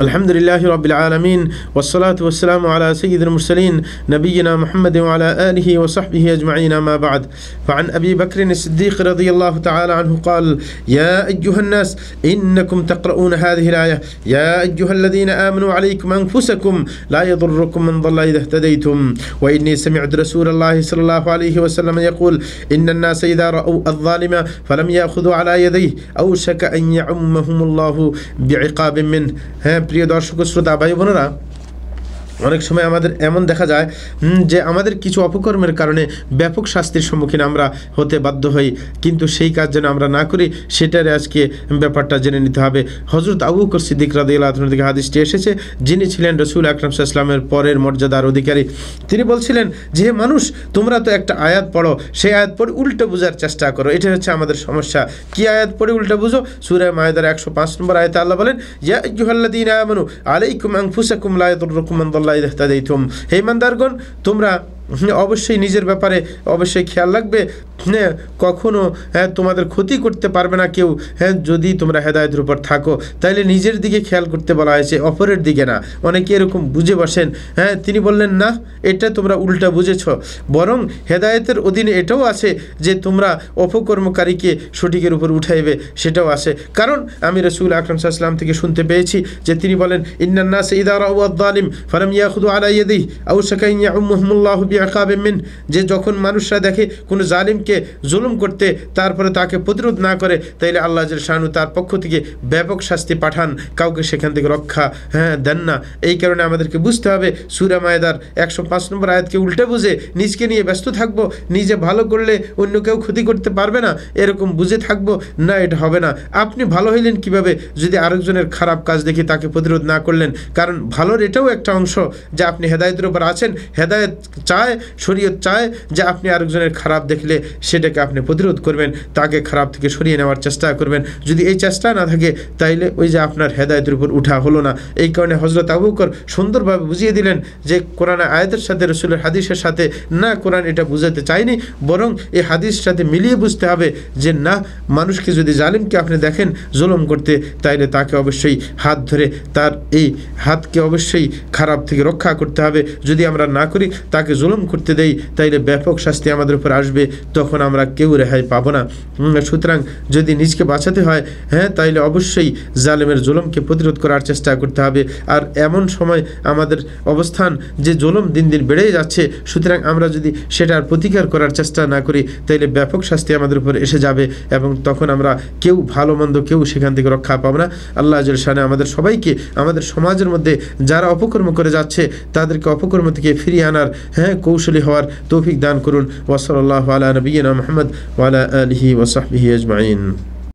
الحمد لله رب العالمين والصلاة والسلام على سيد المرسلين نبينا محمد وعلى آله وصحبه أجمعين ما بعد فعن أبي بكر الصديق رضي الله تعالى عنه قال يا أيها الناس إنكم تقرؤون هذه الآية يا أيها الذين آمنوا عليكم أنفسكم لا يضركم من ضل إذا اهتديتم وإني سمعت رسول الله صلى الله عليه وسلم يقول إن الناس إذا رأوا الظالم فلم يأخذوا على يديه أوشك أن يعمهم الله بعقاب منه প্রিয় দর্শক শ্রোতা ভাই বোনেরা অনেক সময় আমাদের এমন দেখা যায় যে আমাদের কিছু অপকর্মের কারণে ব্যাপক শাস্তির সম্মুখীন আমরা হতে বাধ্য হই কিন্তু সেই কাজ যেন আমরা না করি সেটার আজকে ব্যাপারটা জেনে নিতে হবে হজরত আবু কর্সিদ্দিক রাদিউল্লাহন থেকে হাদিসটি এসেছে যিনি ছিলেন রসুল আকরাম ইসলামের পরের মর্যাদার অধিকারী তিনি বলছিলেন যে মানুষ তোমরা তো একটা আয়াত পড়ো সেই আয়াত পড়ে উল্টো বোঝার চেষ্টা করো এটা হচ্ছে আমাদের সমস্যা কি আয়াত পড়ে উল্টো বুঝো সুরে মায়দার একশো পাঁচ নম্বর আয়াত আল্লাহ বলেন ইয়া ইহাল্লাদিন আমানু আলাইকুম আংফুসাকুম লায়তুর রকুমান আল্লাহ ইহতাদাইতুম হে ইমানদারগণ তোমরা অবশ্যই নিজের ব্যাপারে অবশ্যই খেয়াল রাখবে হ্যাঁ কখনও হ্যাঁ তোমাদের ক্ষতি করতে পারবে না কেউ হ্যাঁ যদি তোমরা হেদায়তের উপর থাকো তাহলে নিজের দিকে খেয়াল করতে বলা হয়েছে অপরের দিকে না অনেকে এরকম বুঝে বসেন হ্যাঁ তিনি বললেন না এটা তোমরা উল্টা বুঝেছ বরং হেদায়তের অধীনে এটাও আছে যে তোমরা অপকর্মকারীকে সঠিকের উপর উঠাইবে সেটাও আছে কারণ আমি রসুল আকরম সাহসালাম থেকে শুনতে পেয়েছি যে তিনি বলেন ইন্নান্না সঈদা রাউ আদালিম ফালাম ইয়াহুদু আলাইয়াদি আউ সাকাইয়া উম্মুল্লাহ আকাবে মিন যে যখন মানুষরা দেখে কোনো জালিমকে জুলুম করতে তারপরে তাকে প্রতিরোধ না করে তাইলে আল্লাহ শাহানু তার পক্ষ থেকে ব্যাপক শাস্তি পাঠান কাউকে সেখান থেকে রক্ষা হ্যাঁ দেন না এই কারণে আমাদেরকে বুঝতে হবে সুরা মায়েদার একশো পাঁচ নম্বর আয়াতকে উল্টে বুঝে নিজকে নিয়ে ব্যস্ত থাকবো নিজে ভালো করলে অন্য কেউ ক্ষতি করতে পারবে না এরকম বুঝে থাকবো না এটা হবে না আপনি ভালো হইলেন কিভাবে যদি আরেকজনের খারাপ কাজ দেখে তাকে প্রতিরোধ না করলেন কারণ ভালোর এটাও একটা অংশ যে আপনি হেদায়তের উপর আছেন হেদায়ত চার চায় শরীয়ত চায় যে আপনি আরেকজনের খারাপ দেখলে সেটাকে আপনি প্রতিরোধ করবেন তাকে খারাপ থেকে সরিয়ে নেওয়ার চেষ্টা করবেন যদি এই চেষ্টা না থাকে তাইলে ওই যে আপনার হেদায়তের উপর উঠা হলো না এই কারণে হজরত আবুকর সুন্দরভাবে বুঝিয়ে দিলেন যে কোরআন আয়াতের সাথে রসুলের হাদিসের সাথে না কোরআন এটা বুঝাতে চায়নি বরং এই হাদিস সাথে মিলিয়ে বুঝতে হবে যে না মানুষকে যদি জালিমকে আপনি দেখেন জুলম করতে তাইলে তাকে অবশ্যই হাত ধরে তার এই হাতকে অবশ্যই খারাপ থেকে রক্ষা করতে হবে যদি আমরা না করি তাকে জুলম জুলুম করতে দেই তাইলে ব্যাপক শাস্তি আমাদের উপর আসবে তখন আমরা কেউ রেহাই পাবো না সুতরাং যদি নিজকে বাঁচাতে হয় হ্যাঁ তাইলে অবশ্যই জালেমের জুলুমকে প্রতিরোধ করার চেষ্টা করতে হবে আর এমন সময় আমাদের অবস্থান যে জুলুম দিন দিন বেড়েই যাচ্ছে সুতরাং আমরা যদি সেটার প্রতিকার করার চেষ্টা না করি তাইলে ব্যাপক শাস্তি আমাদের উপর এসে যাবে এবং তখন আমরা কেউ ভালো মন্দ কেউ সেখান থেকে রক্ষা পাবো না আল্লাহ শানে আমাদের সবাইকে আমাদের সমাজের মধ্যে যারা অপকর্ম করে যাচ্ছে তাদেরকে অপকর্ম থেকে ফিরিয়ে আনার হ্যাঁ কৌশলী হওয়ার তৌফিক দান করুন ওয়াসাল্লাহ আলা নবীনা মোহাম্মদ ওয়ালা আলহি ওয়াসাহবিহি আজমাইন